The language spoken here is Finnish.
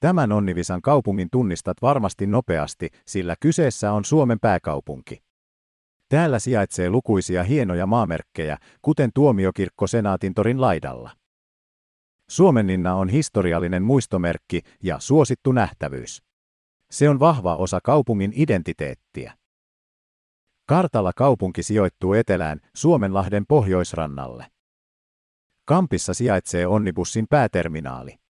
Tämän Onnivisan kaupungin tunnistat varmasti nopeasti, sillä kyseessä on Suomen pääkaupunki. Täällä sijaitsee lukuisia hienoja maamerkkejä, kuten tuomiokirkko Senaatintorin laidalla. Suomenninna on historiallinen muistomerkki ja suosittu nähtävyys. Se on vahva osa kaupungin identiteettiä. Kartalla kaupunki sijoittuu etelään Suomenlahden pohjoisrannalle. Kampissa sijaitsee Onnibussin pääterminaali.